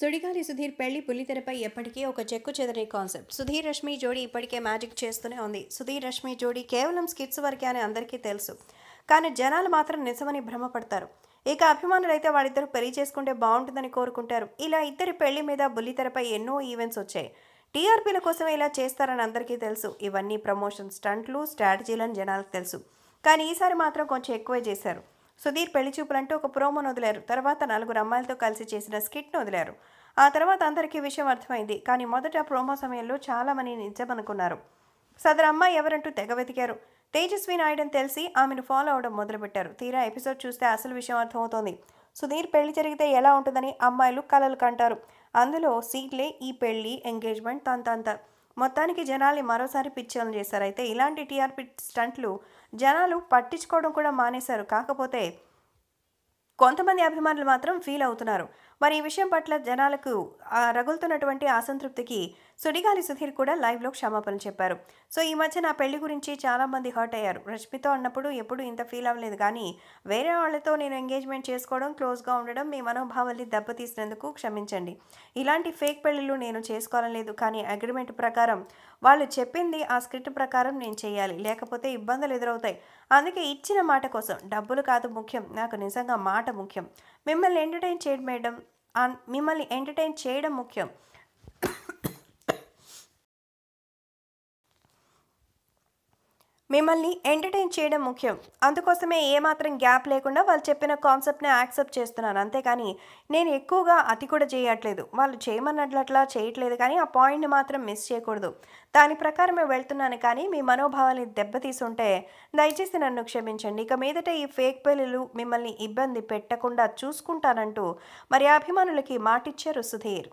సుడిగాలి సుధీర్ పెళ్లి పులితెరపై ఎప్పటికీ ఒక చెక్కు చెదరే కాన్సెప్ట్ సుధీర్ రష్మి జోడీ ఇప్పటికే మ్యాజిక్ చేస్తూనే ఉంది సుధీర్ రష్మి జోడీ కేవలం స్కిట్స్ వరకే అని అందరికీ తెలుసు కానీ జనాలు మాత్రం నిజమని భ్రమపడతారు ఇక అభిమానులైతే వాళ్ళిద్దరు పెళ్లి చేసుకుంటే బాగుంటుందని కోరుకుంటారు ఇలా ఇద్దరి పెళ్లి మీద బుల్లితెరపై ఎన్నో ఈవెంట్స్ వచ్చాయి టీఆర్పీల కోసమే ఇలా చేస్తారని అందరికీ తెలుసు ఇవన్నీ ప్రమోషన్ స్టంట్లు అని జనాలకు తెలుసు కానీ ఈసారి మాత్రం కొంచెం ఎక్కువే చేశారు సుధీర్ పెళ్లి చూపులంటూ ఒక ప్రోమోను వదిలారు తర్వాత నలుగురు అమ్మాయిలతో కలిసి చేసిన స్కిట్ను వదిలారు ఆ తర్వాత అందరికీ విషయం అర్థమైంది కానీ మొదట ప్రోమో సమయంలో చాలామంది నిజమనుకున్నారు సదరు అమ్మాయి ఎవరంటూ తెగ వెతికారు తేజస్వి నాయుడని తెలిసి ఆమెను ఫాలో అవడం మొదలుపెట్టారు తీరా ఎపిసోడ్ చూస్తే అసలు విషయం అర్థమవుతోంది సుధీర్ పెళ్లి జరిగితే ఎలా ఉంటుందని అమ్మాయిలు కలలు కంటారు అందులో సీట్లే ఈ పెళ్లి ఎంగేజ్మెంట్ తంతంత మొత్తానికి జనాల్ని మరోసారి పిచ్చోళ్ళు చేశారు అయితే ఇలాంటి టీఆర్పీ స్టంట్లు జనాలు పట్టించుకోవడం కూడా మానేశారు కాకపోతే కొంతమంది అభిమానులు మాత్రం ఫీల్ అవుతున్నారు మరి ఈ విషయం పట్ల జనాలకు రగులుతున్నటువంటి అసంతృప్తికి సుడిగాలి సుధీర్ కూడా లైవ్లో క్షమాపణ చెప్పారు సో ఈ మధ్య నా పెళ్లి గురించి చాలామంది హర్ట్ అయ్యారు రష్మితో అన్నప్పుడు ఎప్పుడు ఇంత ఫీల్ అవ్వలేదు కానీ వేరే వాళ్ళతో నేను ఎంగేజ్మెంట్ చేసుకోవడం క్లోజ్గా ఉండడం మీ మనోభావాల్ని దెబ్బతీసినందుకు క్షమించండి ఇలాంటి ఫేక్ పెళ్ళిళ్ళు నేను చేసుకోవాలని లేదు కానీ అగ్రిమెంట్ ప్రకారం వాళ్ళు చెప్పింది ఆ స్క్రిప్ట్ ప్రకారం నేను చేయాలి లేకపోతే ఇబ్బందులు ఎదురవుతాయి అందుకే ఇచ్చిన మాట కోసం డబ్బులు కాదు ముఖ్యం నాకు నిజంగా మాట ముఖ్యం మిమ్మల్ని ఎంటర్టైన్ చేయడం మేడం మిమ్మల్ని ఎంటర్టైన్ చేయడం ముఖ్యం మిమ్మల్ని ఎంటర్టైన్ చేయడం ముఖ్యం అందుకోసమే ఏమాత్రం గ్యాప్ లేకుండా వాళ్ళు చెప్పిన కాన్సెప్ట్ని యాక్సెప్ట్ చేస్తున్నాను అంతేకాని నేను ఎక్కువగా అతి కూడా చేయట్లేదు వాళ్ళు చేయమన్నట్లట్లా చేయట్లేదు కానీ ఆ పాయింట్ని మాత్రం మిస్ చేయకూడదు దాని ప్రకారమే వెళ్తున్నాను కానీ మీ మనోభావాన్ని దెబ్బతీస్తుంటే దయచేసి నన్ను క్షమించండి ఇక మీదట ఈ ఫేక్ పెళ్ళిలు మిమ్మల్ని ఇబ్బంది పెట్టకుండా చూసుకుంటానంటూ మరి అభిమానులకి మాటిచ్చారు సుధీర్